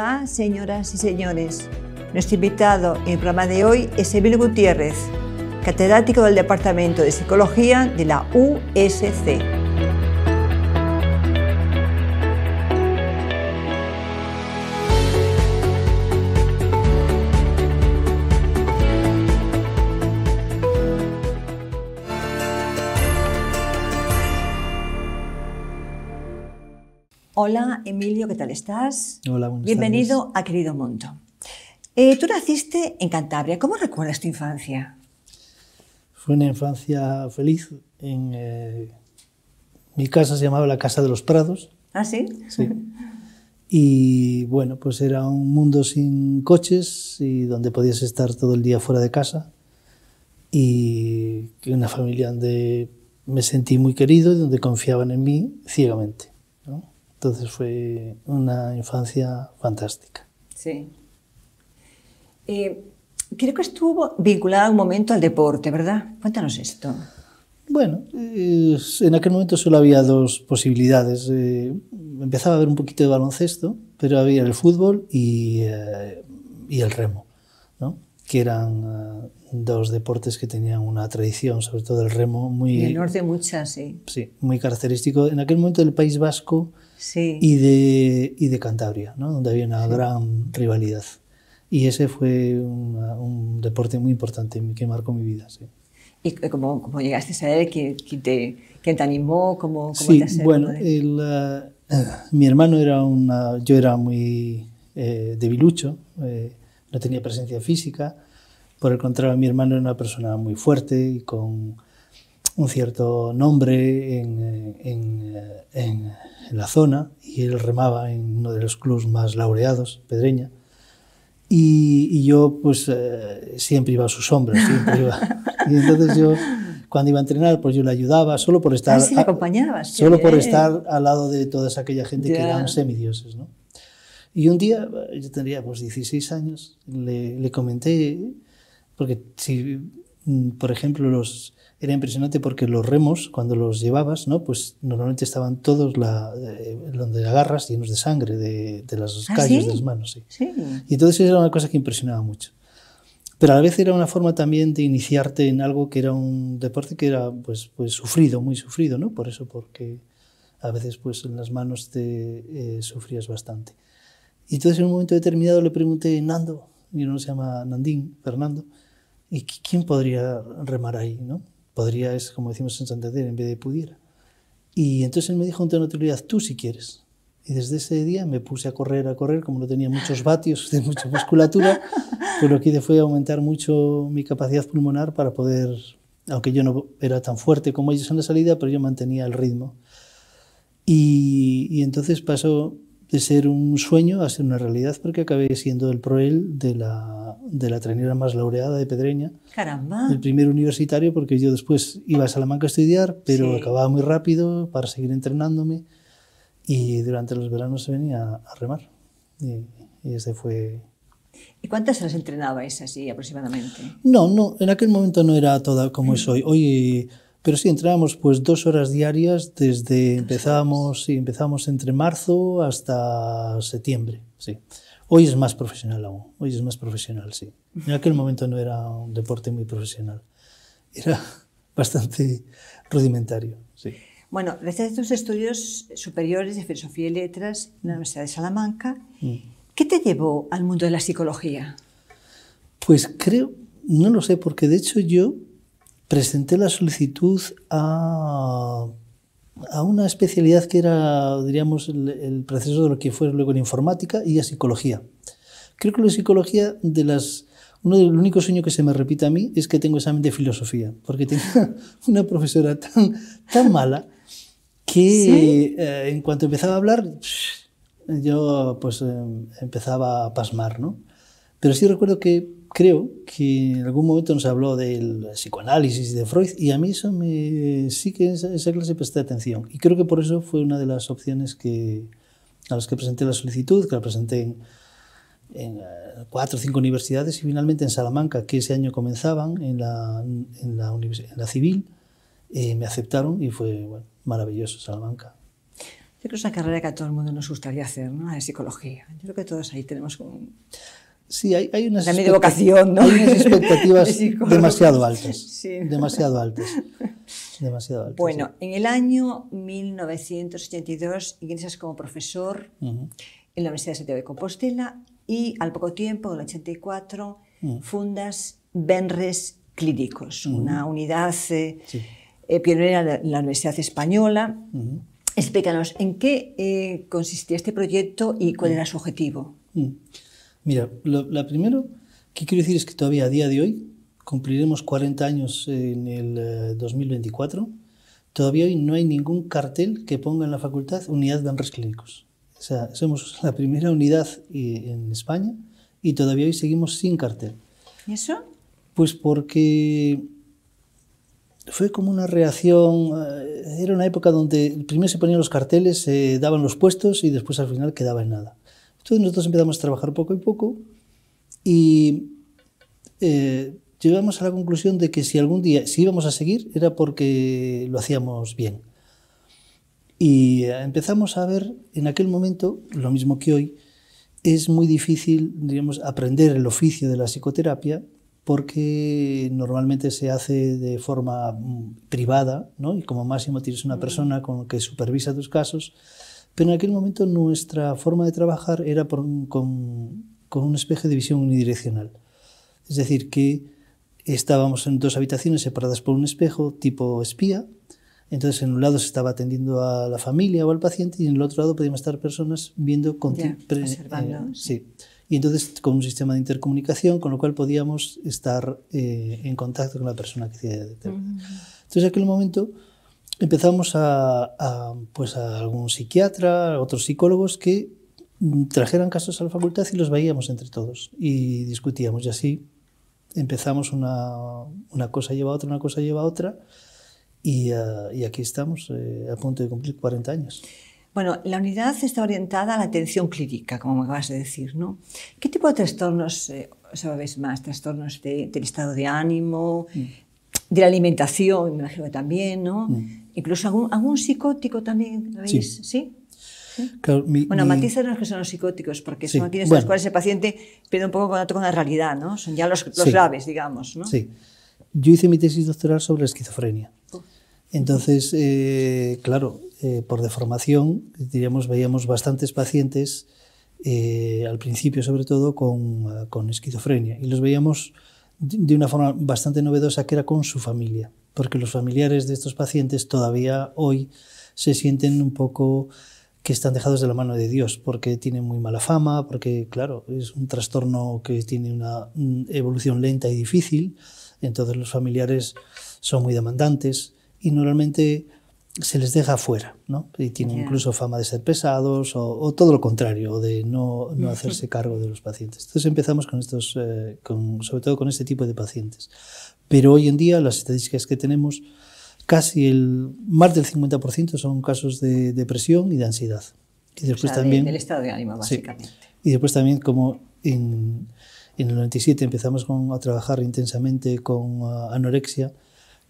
Hola, señoras y señores. Nuestro invitado en el programa de hoy es Emil Gutiérrez, catedrático del Departamento de Psicología de la USC. Hola, Emilio, ¿qué tal estás? Hola, Bienvenido a Querido Mundo. Eh, tú naciste en Cantabria. ¿Cómo recuerdas tu infancia? Fue una infancia feliz. En, eh, mi casa se llamaba la Casa de los Prados. ¿Ah, sí? Sí. Y bueno, pues era un mundo sin coches y donde podías estar todo el día fuera de casa. Y una familia donde me sentí muy querido y donde confiaban en mí ciegamente. Entonces fue una infancia fantástica. Sí. Eh, creo que estuvo vinculada un momento al deporte, ¿verdad? Cuéntanos esto. Bueno, en aquel momento solo había dos posibilidades. Eh, empezaba a haber un poquito de baloncesto, pero había el fútbol y, eh, el remo, ¿no? que eran dos deportes que tenían una tradición, sobre todo el remo, muy... Y el norte mucha, sí. Sí, muy característico. En aquel momento el País Vasco y, de, y de Cantabria, ¿no? donde había una gran rivalidad. Y ese fue un deporte muy importante que marcó mi vida. ¿Y cómo, cómo llegaste a él? ¿Quién, te, te, animó? ¿Cómo, cómo sí, bueno, eh, mi hermano era una... Yo era muy eh, debilucho, eh, no tenía presencia física. Por el contrario, mi hermano era una persona muy fuerte y con un cierto nombre en, eh, en, eh, en, la zona y él remaba en uno de los clubs más laureados, Pedreña. Y, y yo pues eh, siempre iba a sus sombras, siempre iba. Y entonces yo cuando iba a entrenar, pues yo le ayudaba, solo por estar, ah, solo por estar al lado de toda aquella gente que eran semidioses, ¿no? Y un día, yo tendría pues 16 años, le, le comenté, porque si Mm, por ejemplo, los, era impresionante porque los remos, cuando los llevabas, ¿no? pues normalmente estaban todos la, de eh, donde agarras llenos de sangre, de, de las ¿Ah, calles, de las manos. Sí. Y entonces era una cosa que impresionaba mucho. Pero a la vez era una forma también de iniciarte en algo que era un deporte que era pues, pues sufrido, muy sufrido, ¿no? Por eso, porque a veces pues en las manos te eh, sufrías bastante. Y entonces en un momento determinado le pregunté, a Nando, mi hermano se llama Nandín, Fernando, ¿Y quién podría remar ahí? ¿no? Podría es, como decimos en Santander, en vez de pudiera. Y entonces él me dijo con autoridad, tú si quieres. Y desde ese día me puse a correr, a correr, como no tenía muchos vatios de mucha musculatura, pero pues lo que hice fue aumentar mucho mi capacidad pulmonar para poder, aunque yo no era tan fuerte como ellos en la salida, pero yo mantenía el ritmo. y entonces pasó de ser un sueño a ser una realidad porque acabé siendo el proel de la de la trenera más laureada de Pedreña. Caramba. El primer universitario, porque yo después iba a Salamanca a estudiar, pero acababa muy rápido para seguir entrenándome y durante los veranos se venía a remar. Y, ese fue ¿Y cuántas horas entrenabais así aproximadamente? No, no, en aquel momento no era toda como es hoy. Hoy pero sí, entrábamos pues dos horas diarias desde empezamos, y empezamos entre marzo hasta septiembre, sí. Hoy es más profesional aún, hoy es más profesional, sí. En aquel momento no era un deporte muy profesional, era bastante rudimentario, sí. Bueno, a tus estudios superiores de filosofía y letras en la Universidad de Salamanca. Mm. ¿Qué te llevó al mundo de la psicología? Pues creo, no lo sé, porque de hecho yo presenté la solicitud a, una especialidad que era, diríamos, el, proceso de lo que fue luego la informática y la psicología. Creo que la psicología de las... Uno del único sueño que se me repite a mí es que tengo examen de filosofía, porque tenía una profesora tan, tan mala que eh, en cuanto empezaba a hablar, yo pues em, empezaba a pasmar, ¿no? Pero sí recuerdo que creo que en algún momento nos habló del psicoanálisis de Freud y a mí eso sí que esa, esa clase presté atención y creo que por eso fue una de las opciones que a las que presenté la solicitud, que la presenté en, eh, cuatro o cinco universidades y finalmente en Salamanca, que ese año comenzaban en la, en la, civil, eh, me aceptaron y fue maravilloso Salamanca. Yo creo que es una carrera que a todo el mundo nos gustaría hacer, ¿no? La de psicología. Yo creo que todos ahí tenemos un, Sí, hay, hay unas, vocación, ¿no? hay expectativas demasiado altas. Demasiado altas. Bueno, en el año 1982 ingresas como profesor en la Universidad de Santiago de Compostela y al poco tiempo, en el 84, fundas Benres Clínicos, una unidad eh, eh, pionera en la Universidad Española. Explícanos, ¿en qué eh, consistía este proyecto y cuál era su objetivo? Mira, lo, la primero que quiero decir es que todavía a día de hoy cumpliremos 40 años en el 2024. Eh, todavía hoy no hay ningún cartel que ponga en la facultad unidad de hombres clínicos. O sea, somos la primera unidad eh, en España y todavía hoy seguimos sin cartel. ¿Y eso? Pues porque fue como una reacción, eh, era una época donde primero se ponían los carteles, se daban los puestos y después al final quedaba en nada. Entonces nosotros empezamos a trabajar poco y poco y eh, llegamos a la conclusión de que si algún día, si íbamos a seguir, era porque lo hacíamos bien. Y eh, empezamos a ver en aquel momento, lo mismo que hoy, es muy difícil, aprender el oficio de la psicoterapia porque normalmente se hace de forma mm, privada, Y como máximo tienes una mm. persona con que supervisa tus casos pero en aquel momento nuestra forma de trabajar era con, un espejo de visión unidireccional. Es decir, que estábamos en dos habitaciones separadas por un espejo tipo espía. Entonces, en un lado se estaba atendiendo a la familia o al paciente y en el otro lado podíamos estar personas viendo con ya, eh, sí. Y entonces con un sistema de intercomunicación, con lo cual podíamos estar eh, en contacto con la persona que se Entonces, en aquel momento empezamos a, pues a algún psiquiatra, a otros psicólogos que mm, trajeran casos a la facultad y los veíamos entre todos y discutíamos. Y así empezamos una, una cosa lleva a otra, una cosa lleva a otra. Y, ah, aquí estamos, eh, a punto de cumplir 40 años. Bueno, la unidad está orientada a la atención clínica, como me acabas de decir, ¿no? ¿Qué tipo de trastornos eh, sabes más? ¿Trastornos del estado de ánimo? Mm. De la alimentación, me imagino también, ¿no? Mm. Incluso algún, psicótico también, ¿veis? ¿Sí? bueno, matices no que son los psicóticos, porque son aquellos en los cuales el paciente pierde un poco contacto con la realidad, ¿no? Son ya los, graves, digamos, ¿no? Sí. Yo hice mi tesis doctoral sobre esquizofrenia. Entonces, eh, claro, eh, por deformación, diríamos, veíamos bastantes pacientes, eh, al principio sobre todo, con esquizofrenia. Y los veíamos de una forma bastante novedosa, que era con su familia porque los familiares de estos pacientes todavía hoy se sienten un poco que están dejados de la mano de Dios, porque tienen muy mala fama, porque, claro, es un trastorno que tiene una evolución lenta y difícil, entonces los familiares son muy demandantes y normalmente se les deja fuera, ¿no? Y tienen incluso fama de ser pesados o, todo lo contrario, de no, no, hacerse cargo de los pacientes. Entonces empezamos con estos, eh, sobre todo con este tipo de pacientes. Pero hoy en día las estadísticas que tenemos, casi el más del 50% son casos de depresión y de ansiedad. Y después también... del estado de ánimo, básicamente. Y después también como en, el 97 empezamos a trabajar intensamente con ah, anorexia,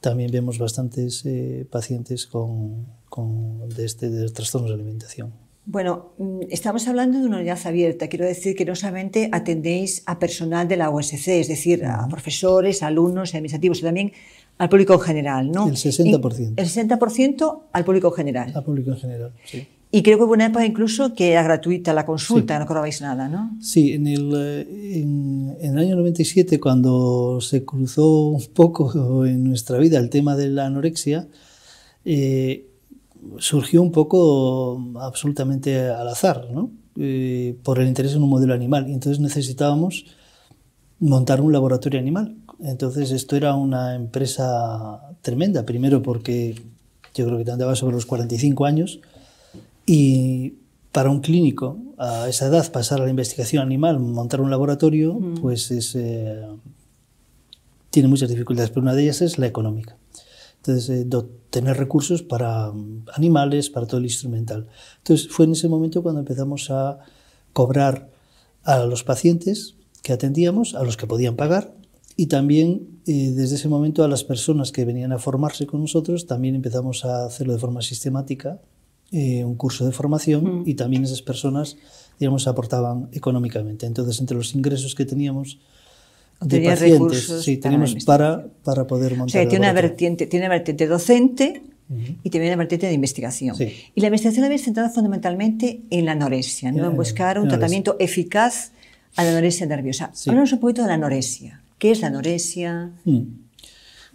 también vemos bastantes eh, pacientes con, con de este, de trastornos de alimentación. Bueno, mm, estamos hablando de una unidad abierta. Quiero decir que no solamente atendéis a personal de la OSC, es decir, a profesores, alumnos, administrativos, sino también al público en general, ¿no? El 60%. El 60% al público en general. Al público en general, sí. Y creo que hubo una época incluso que era gratuita la consulta, no cobrabais nada, ¿no? Sí, en el, eh, en, el año 97, cuando se cruzó un poco en nuestra vida el tema de la anorexia, eh, surgió un poco absolutamente al azar, eh, por el interés en un modelo animal. entonces necesitábamos montar un laboratorio animal. Entonces esto era una empresa tremenda, primero porque yo creo que te andaba sobre los 45 años y para un clínico a esa edad pasar a la investigación animal, montar un laboratorio, mm. pues es, eh, tiene muchas dificultades, pero una de ellas es la económica. Entonces, eh, tener recursos para mm, animales, para todo el instrumental. Entonces, fue en ese momento cuando empezamos a cobrar a los pacientes que atendíamos, a los que podían pagar, y también eh, desde ese momento a las personas que venían a formarse con nosotros, también empezamos a hacerlo de forma sistemática, eh, un curso de formación, mm. y también esas personas, digamos, aportaban económicamente. Entonces, entre los ingresos que teníamos de recursos tenemos para, para, poder montar. tiene, una vertiente, tiene una vertiente docente y también una vertiente de investigación. Y la investigación había centrado fundamentalmente en la anorexia, en eh, buscar un tratamiento eficaz a la anorexia nerviosa. Sí. Háblanos un poquito de la anorexia. ¿Qué es la anorexia? Mm.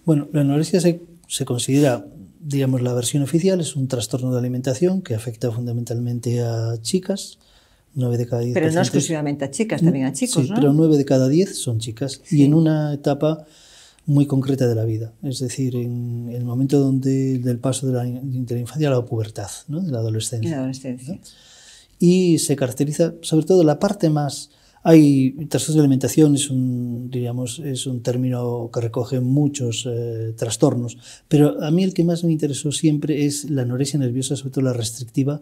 Bueno, la anorexia se, se considera digamos, la versión oficial es un trastorno de alimentación que afecta fundamentalmente a chicas 9 de cada 10 Pero no exclusivamente a chicas, también a chicos, sí, pero 9 de cada 10 son chicas y en una etapa muy concreta de la vida, es decir, en el momento donde, del paso de la, infancia a la pubertad, ¿no? de la adolescencia. La adolescencia. Y se caracteriza, sobre todo, la parte más... Hay trastornos de alimentación, es un, diríamos, es un término que recoge muchos eh, trastornos, pero a mí el que más me interesó siempre es la anorexia nerviosa, sobre todo la restrictiva,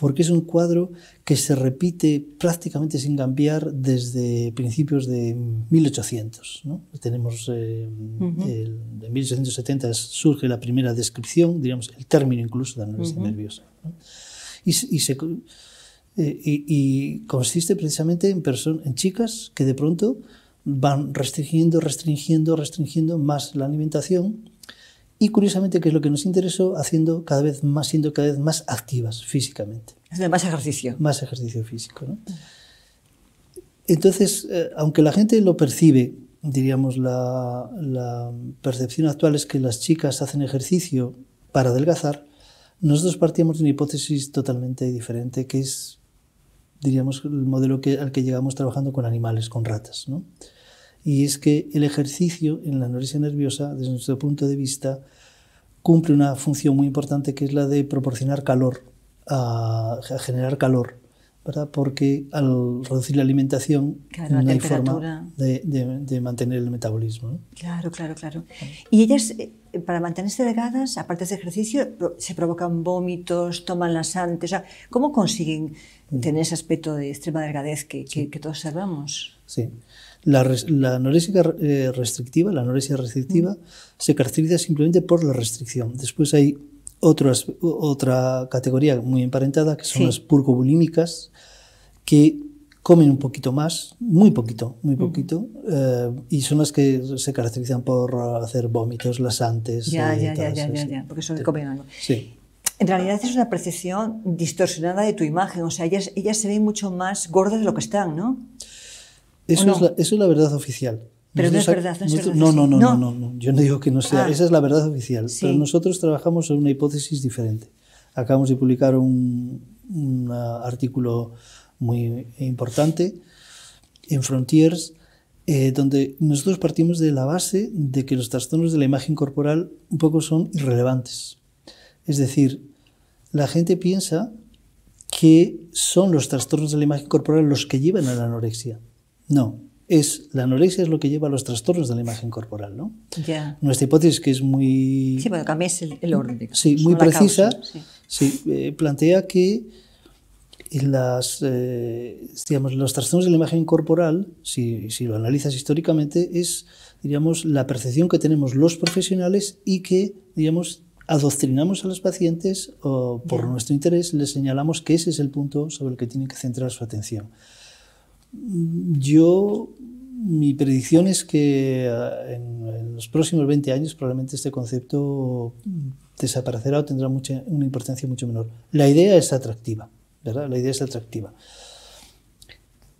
porque es un cuadro que se repite prácticamente sin cambiar desde principios de 1800. Tenemos, eh, en 1870 surge la primera descripción, diríamos, el término incluso de la nerviosa. Eh, y, consiste precisamente en chicas que de pronto van restringiendo, restringiendo, restringiendo más la alimentación y curiosamente, que es lo que nos interesó, haciendo cada vez más, siendo cada vez más activas físicamente. más ejercicio. Más ejercicio físico. Entonces, eh, aunque la gente lo percibe, diríamos, la, percepción actual es que las chicas hacen ejercicio para adelgazar, nosotros partíamos de una hipótesis totalmente diferente, que es, diríamos, el modelo al que llegamos trabajando con animales, con ratas. ¿no? y es que el ejercicio en la anorexia nerviosa, desde nuestro punto de vista, cumple una función muy importante que es la de proporcionar calor, a, generar calor, ¿verdad? porque al reducir la alimentación no hay forma de, mantener el metabolismo. Claro, claro, claro. Y ellas, eh, para mantenerse delgadas, aparte de ejercicio, se provocan vómitos, toman laxantes. O ¿Cómo consiguen mm. tener ese aspecto de extrema delgadez que, que todos observamos? Sí. La, la anorexia eh, restrictiva, la anorexia restrictiva, mm. se caracteriza simplemente por la restricción. Después hay otra categoría muy emparentada, que son las purgobulímicas, que comen un poquito más, muy poquito, muy poquito, eh, y son las que se caracterizan por hacer vómitos las antes. ya, ya, ya, porque son comen algo. Sí. En realidad es una percepción distorsionada de tu imagen, o sea, ellas, ellas se ven mucho más gordas de lo que están, ¿no? Eso, es, la, verdad oficial. Pero no es verdad, no No, no, no, no, no, yo no digo que no sea, ah. esa es la verdad oficial. Pero nosotros trabajamos en una hipótesis diferente. Acabamos de publicar un, ah, artículo muy importante en Frontiers, eh, donde nosotros partimos de la base de que los trastornos de la imagen corporal un poco son irrelevantes. Es decir, la gente piensa que son los trastornos de la imagen corporal los que llevan a la anorexia. No, es la anorexia es lo que lleva a los trastornos de la imagen corporal, ¿no? Nuestra hipótesis que es muy sí, bueno, el, orden, sí, muy precisa, eh, plantea que eh, las, eh, los trastornos de la imagen corporal, si, lo analizas históricamente, es diríamos la percepción que tenemos los profesionales y que digamos adoctrinamos a los pacientes o por nuestro interés les señalamos que ese es el punto sobre el que tienen que centrar su atención. Yo, mi predicción es que ah, en, los próximos 20 años probablemente este concepto desaparecerá o tendrá una importancia mucho menor. La idea es atractiva, ¿verdad? La idea es atractiva.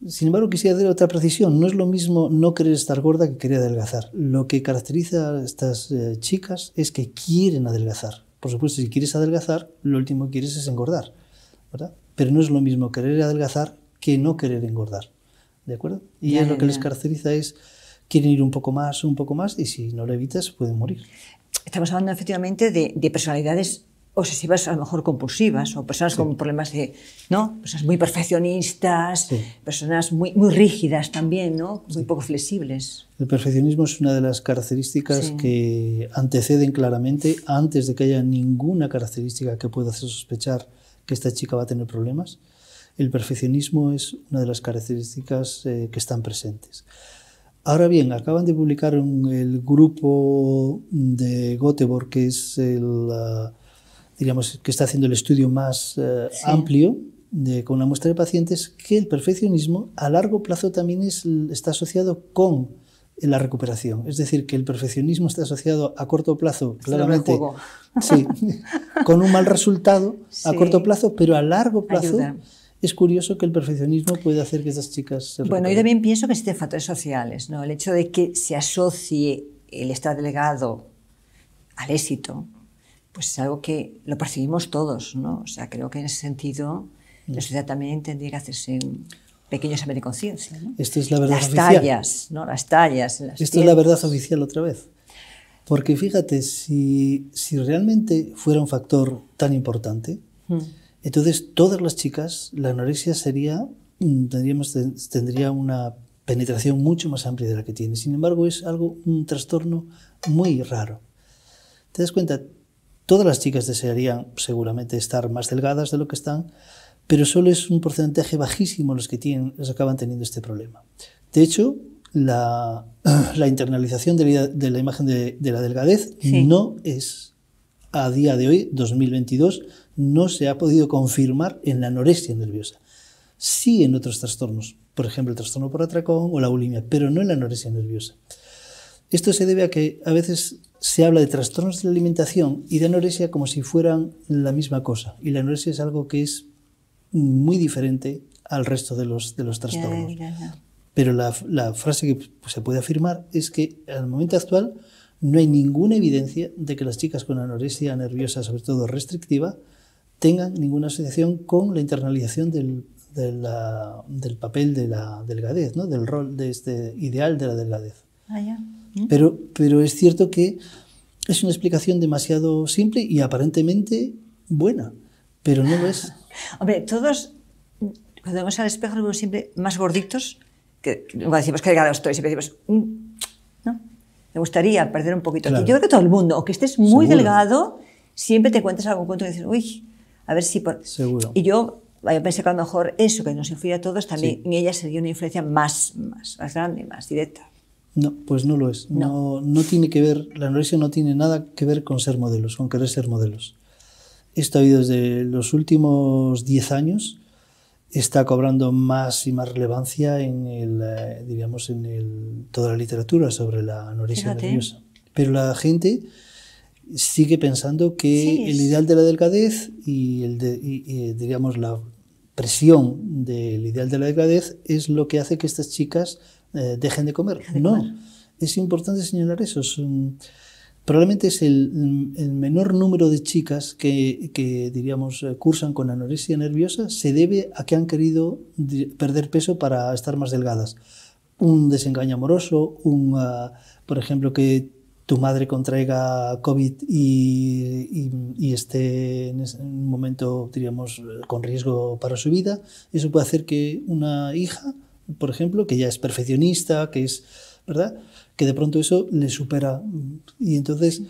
Sin embargo, quisiera hacer otra precisión. No es lo mismo no querer estar gorda que querer adelgazar. Lo que caracteriza a estas eh, chicas es que quieren adelgazar. Por supuesto, si quieres adelgazar, lo último que quieres es engordar, ¿verdad? Pero no es lo mismo querer adelgazar que no querer engordar. ¿De acuerdo? Y es lo que les caracteriza es quieren ir un poco más, un poco más, y si no lo evitas, pueden morir. Estamos hablando efectivamente de, personalidades obsesivas, a lo mejor compulsivas, o personas con problemas de, ¿no? Personas muy perfeccionistas, personas muy, muy rígidas también, ¿no? Muy poco flexibles. El perfeccionismo es una de las características que anteceden claramente antes de que haya ninguna característica que pueda hacer sospechar que esta chica va a tener problemas el perfeccionismo es una de las características eh, que están presentes. Ahora bien, acaban de publicar el grupo de Göteborg, que es el, ah, que está haciendo el estudio más eh, amplio con la muestra de pacientes, que el perfeccionismo a largo plazo también está asociado con la recuperación. Es decir, que el perfeccionismo está asociado a corto plazo, claramente, sí, con un mal resultado a corto plazo, pero a largo plazo es curioso que el perfeccionismo pueda hacer que estas chicas se Bueno, yo también pienso que existen factores sociales, ¿no? El hecho de que se asocie el estado delegado al éxito, pues es algo que lo percibimos todos, ¿no? O sea, creo que en ese sentido la mm. sociedad también tendría que hacerse un pequeño examen de conciencia. ¿no? es la verdad Las tallas, ¿no? Las tallas. Esto es la verdad oficial otra vez. Porque fíjate, si, realmente fuera un factor tan importante, mm. Entonces, todas las chicas, la anorexia mm, tendría una penetración mucho más amplia de la que tiene. Sin embargo, es algo, un trastorno muy raro. ¿Te das cuenta? Todas las chicas desearían seguramente estar más delgadas de lo que están, pero solo es un porcentaje bajísimo los que tienen, acaban teniendo este problema. De hecho, la, internalización de la, imagen de, la delgadez no es a día de hoy, 2022, no se ha podido confirmar en la anorexia nerviosa. Sí en otros trastornos, por ejemplo el trastorno por atracón o la bulimia, pero no en la anorexia nerviosa. Esto se debe a que a veces se habla de trastornos de la alimentación y de anorexia como si fueran la misma cosa. Y la anorexia es algo que es muy diferente al resto de los, trastornos. Pero la, frase que se puede afirmar es que al momento actual no hay ninguna evidencia de que las chicas con anorexia nerviosa, sobre todo restrictiva, tengan ninguna asociación con la internalización del, del papel de la delgadez, ¿no? del rol de este ideal de la delgadez. Ah, ya. ¿Mm? Pero, pero es cierto que es una explicación demasiado simple y aparentemente buena, pero no lo es. Hombre, todos cuando vemos al espejo somos vemos siempre más gorditos, que cuando decimos que delgado estoy, siempre decimos, mm, ¿no? Me gustaría perder un poquito. Yo creo que todo el mundo, o que estés muy delgado, siempre te cuentas algún cuento y dices, uy, a ver si Seguro. Y yo pensé que a lo mejor eso que nos influye a todos también en ella sería una influencia más, más, más, grande, más directa. No, pues no lo es. No. no. tiene que ver, la anorexia no tiene nada que ver con ser modelos, con querer ser modelos. Esto ha habido desde los últimos 10 años, está cobrando más y más relevancia en el, eh, diríamos, en toda la literatura sobre la anorexia Pero la gente, sigue pensando que el ideal de la delgadez y, el de, eh, la presión del ideal de la delgadez es lo que hace que estas chicas eh, dejen de comer. no, es importante señalar eso. probablemente es mm, el, menor número de chicas que, diríamos, eh, cursan con anorexia nerviosa se debe a que han querido perder peso para estar más delgadas. Un desengaño amoroso, un, ah, por ejemplo, que tu madre contraiga COVID y, y esté en un momento, diríamos, con riesgo para su vida, eso puede hacer que una hija, por ejemplo, que ya es perfeccionista, que es, ¿verdad? Que de pronto eso le supera. Y entonces,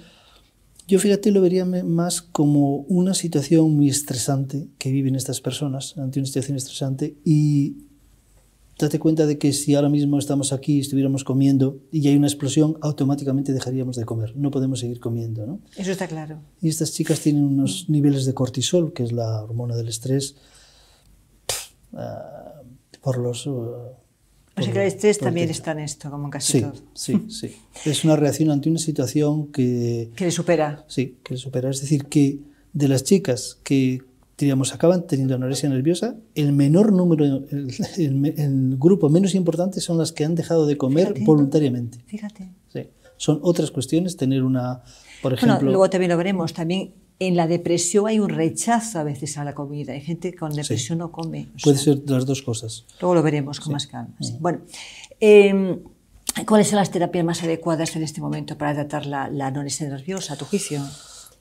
yo fíjate, lo vería más como una situación muy estresante que viven estas personas, ante una situación estresante, y Date cuenta de que si ahora mismo estamos aquí y estuviéramos comiendo y hay una explosión, automáticamente dejaríamos de comer. No podemos seguir comiendo. ¿no? Eso está claro. Y estas chicas tienen unos niveles de cortisol, que es la hormona del estrés, ah, por los... Así ah, o sea que el estrés también está en esto, como en casi sí, todo. Sí, sí. Es una reacción ante una situación que... Que le supera. Sí, que le supera. Es decir, que de las chicas que diríamos, acaban teniendo anorexia nerviosa. El menor número, el, grupo menos importante son las que han dejado de comer voluntariamente. Fíjate. Son otras cuestiones, tener una, por ejemplo... Bueno, luego también lo veremos, también en la depresión hay un rechazo a veces a la comida. Hay gente con depresión no come. Puede ser las dos cosas. Luego lo veremos con más calma. Mm. Bueno, em, ¿cuáles son las terapias más adecuadas en este momento para tratar la, la anorexia nerviosa, a tu juicio?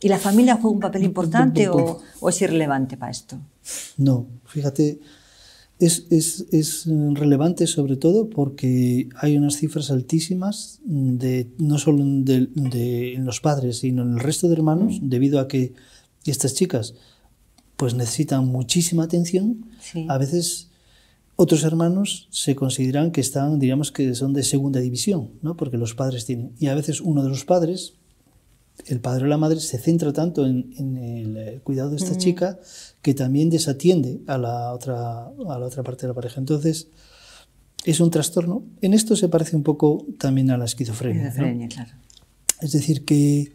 ¿Y la familia juega un papel importante o, es irrelevante para esto? No, fíjate, es, eh, relevante sobre todo porque hay unas cifras altísimas de, no solo de, en los padres, sino en el resto de hermanos, mm. debido a que estas chicas pues necesitan muchísima atención. A veces otros hermanos se consideran que están, digamos que son de segunda división, ¿no? porque los padres tienen. Y a veces uno de los padres el padre o la madre se centra tanto en, el, eh, cuidado de esta mm. chica que también desatiende a la, otra, a la otra parte de la pareja. Entonces, es un trastorno. En esto se parece un poco también a la esquizofrenia. Es decir, que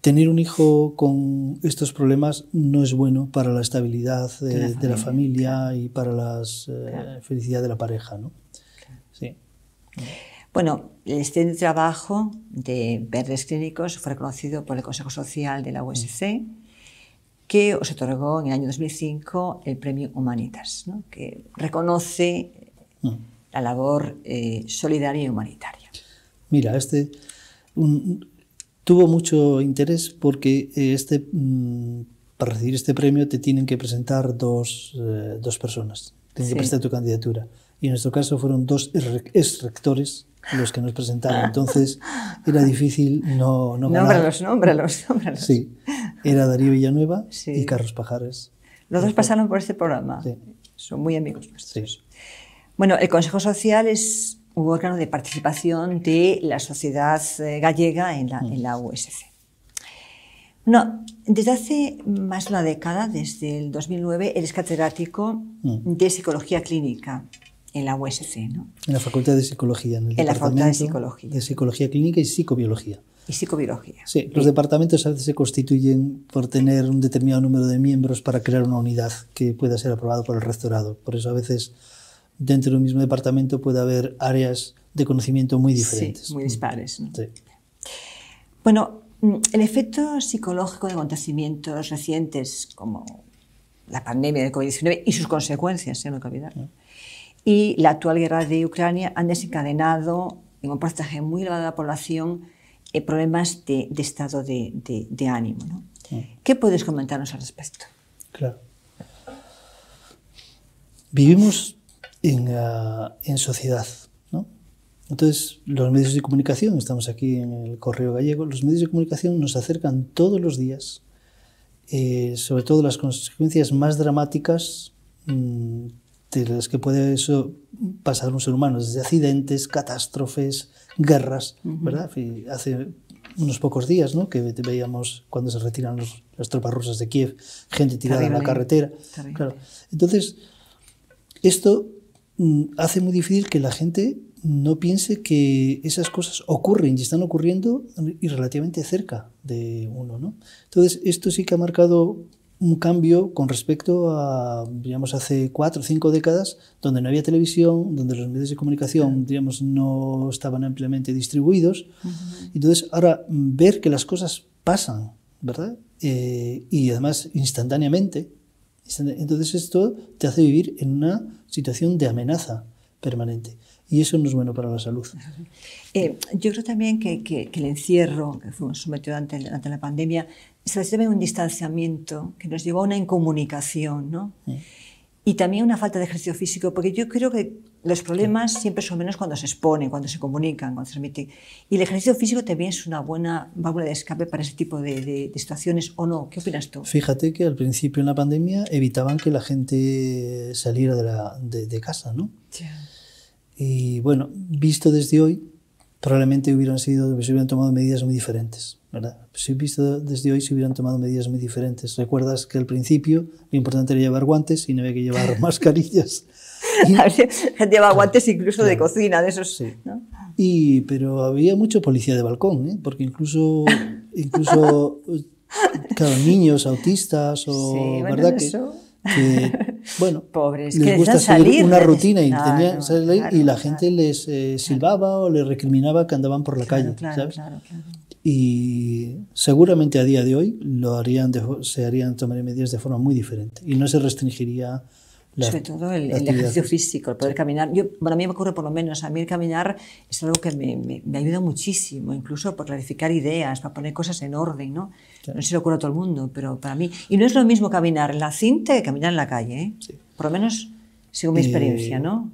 tener un hijo con estos problemas no es bueno para la estabilidad de, la, familia, y para la eh, felicidad de la pareja. ¿no? Sí. Bueno, el este trabajo de verdes clínicos fue reconocido por el Consejo Social de la USC, que os otorgó en el año 2005 el premio Humanitas, que reconoce mm. la labor eh, solidaria y humanitaria. Mira, este tuvo mucho interés porque eh, este, mm, para recibir este premio te tienen que presentar dos, eh, dos personas, tienen que presentar tu candidatura. Y en nuestro caso fueron dos ex rectores los que nos presentaron. Entonces era difícil no, no Nómbralos, nómbralos, Sí, era Darío Villanueva y Carlos Pajares. Los dos pasaron por este programa. Sí. Son muy amigos nuestros. Bueno, el Consejo Social es un órgano de participación de la sociedad eh, gallega en la, en la mm. USC. No, desde hace más de una década, desde el 2009, eres catedrático mm. de Psicología Clínica en la USC. ¿no? En la Facultad de Psicología, en, el la Facultad de Psicología. De Psicología Clínica y Psicobiología. Y psicobiología. Sí, los departamentos a veces se constituyen por tener un determinado número de miembros para crear una unidad que pueda ser aprobado por el rectorado. Por eso a veces dentro del mismo departamento puede haber áreas de conocimiento muy diferentes. Sí, muy dispares. ¿no? Bueno, mm, el efecto psicológico de acontecimientos recientes como la pandemia de COVID-19 y sus consecuencias, en no hay y la actual guerra de Ucrania han desencadenado en un porcentaje muy elevado de la población eh, problemas de, estado de, ánimo. ¿no? Mm. ¿Qué puedes comentarnos al respecto? Claro. Vivimos ah, en, sociedad. ¿no? Entonces, los medios de comunicación, estamos aquí en el Correo Gallego, los medios de comunicación nos acercan todos los días, eh, sobre todo las consecuencias más dramáticas mm, de las que puede eso pasar un ser humano, desde accidentes, catástrofes, guerras, ¿verdad? hace unos pocos días, ¿no? Que veíamos cuando se retiran las tropas rusas de Kiev, gente tirada en la carretera. Entonces, esto mm, hace muy difícil que la gente no piense que esas cosas ocurren y están ocurriendo y relativamente cerca de uno, ¿no? Entonces, esto sí que ha marcado un cambio con respecto a, digamos, hace cuatro o cinco décadas, donde no había televisión, donde los medios de comunicación, digamos, no estaban ampliamente distribuidos. Entonces, ahora mm, ver que las cosas pasan, ¿verdad? Eh, y además instantáneamente. Entonces esto te hace vivir en una situación de amenaza permanente. Y eso no es bueno para la salud. Eh, yo creo también que, el encierro que fue sometido ante, ante la pandemia se debe un distanciamiento que nos lleva a una incomunicación, Y también una falta de ejercicio físico, porque yo creo que los problemas siempre son menos cuando se exponen, cuando se comunican, cuando se Y el ejercicio físico también es una buena válvula de escape para ese tipo de, situaciones, ¿o no? ¿Qué opinas tú? Fíjate que al principio en la pandemia evitaban que la gente saliera de, casa, ¿no? Y bueno, visto desde hoy, probablemente hubieran sido, se hubieran tomado medidas muy diferentes. ¿verdad? Si pues visto desde hoy, se hubieran tomado medidas muy diferentes. Recuerdas que al principio lo importante era llevar guantes y no había que llevar mascarillas. gente llevaba guantes incluso de cocina, de esos. Sí. Y, pero había mucho policía de balcón, ¿eh? porque incluso, incluso niños autistas o. ¿Verdad que, bueno, Pobres, les gusta salir, una rutina y, la gente les eh, silbaba o les recriminaba que andaban por la calle. ¿sabes? y seguramente a día de hoy lo harían se harían tomar medidas de forma muy diferente y no se restringiría la, sobre todo el, ejercicio físico el poder caminar yo bueno a mí me ocurre por lo menos a mí el caminar es algo que me, me, ayuda muchísimo incluso para clarificar ideas para poner cosas en orden no no se lo ocurre a todo el mundo pero para mí y no es lo mismo caminar en la cinta que caminar en la calle ¿eh? por lo menos según mi eh, experiencia no